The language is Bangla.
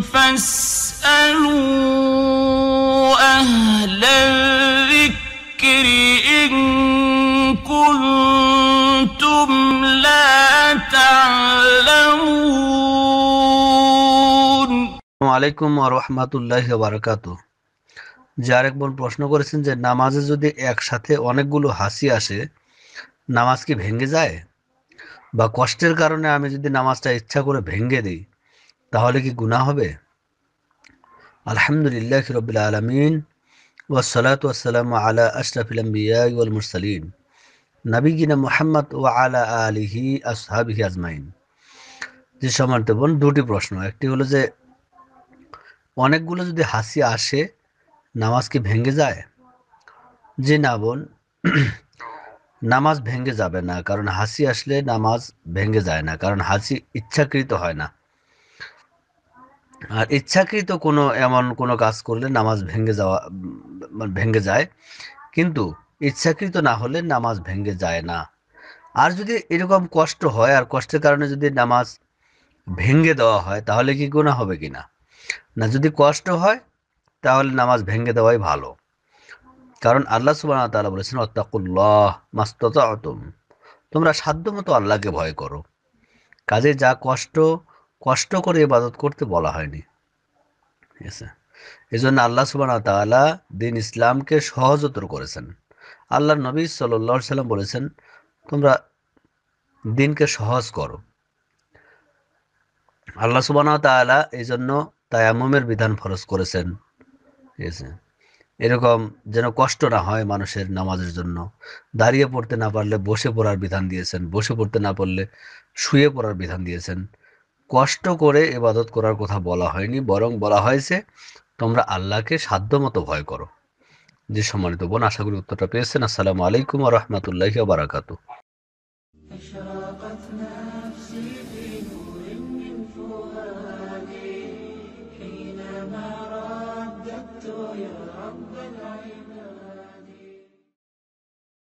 فاسألوا أهل الذكر إن كنتم لا تعلمون আলাইকুম রহমাতুল্লাহ বারাকাত যে আরেক বোন প্রশ্ন করেছেন যে নামাজে যদি একসাথে অনেকগুলো হাসি আসে নামাজ কি ভেঙে যায় বা কষ্টের কারণে আমি যদি নামাজটা ইচ্ছা করে ভেঙে দিই তাহলে কি গুণা হবে আলহামদুলিল্লাহ রবিল আলমিন ওয়াসালাত ওয়াসালাম আলা আশরাফিলাম আম্বিয়া নাবিগিনা মোহাম্মদ ও আলা আলিহি আসহাবিহি আজমাইন যে সমান্ত বোন দুটি প্রশ্ন একটি হলো যে অনেকগুলো যদি হাসি আসে নামাজ কি ভেঙে যায় যে না বোন নামাজ ভেঙে যাবে না কারণ হাসি আসলে নামাজ ভেঙে যায় না কারণ হাসি ইচ্ছাকৃত হয় না আর ইচ্ছাকৃত কোনো এমন কোনো কাজ করলে নামাজ ভেঙে যাওয়া ভেঙে যায় কিন্তু ইচ্ছাকৃত না হলে নামাজ ভেঙে যায় না আর যদি এরকম কষ্ট হয় আর কষ্টের কারণে যদি নামাজ ভেঙে দেওয়া হয় তাহলে কি গোনা হবে কি না না যদি কষ্ট হয় তাহলে নামাজ ভেঙে দেওয়াই ভালো কারণ আল্লাহ সুবাহ তালা বলেছেন অত্তাকুল্লাহ মাস্তত তোমরা সাধ্য মতো আল্লাহকে ভয় করো কাজে যা কষ্ট কষ্ট করে ইবাদত করতে বলা হয়নি ঠিক আছে এই জন্য আল্লাহ সুবাহ তালা দিন ইসলামকে সহজতর করেছেন আল্লাহ নবী সাল্লা সাল্লাম বলেছেন তোমরা দিনকে সহজ করো আল্লাহ সুবাহ তালা এই জন্য তায়ামুমের বিধান ফরজ করেছেন ঠিক আছে এরকম যেন কষ্ট না হয় মানুষের নামাজের জন্য দাঁড়িয়ে পড়তে না পারলে বসে পড়ার বিধান দিয়েছেন বসে পড়তে না পারলে শুয়ে পড়ার বিধান দিয়েছেন কষ্ট করে এবাদত করার কথা বলা হয়নি বরং বলা হয়েছে তোমরা আল্লাহকে সাধ্য মতো ভয় করো যে সম্মানিত বোন আশা করি উত্তরটা পেয়েছেন আসসালামু আলাইকুম রহমতুল্লাহ বারাকাত حينما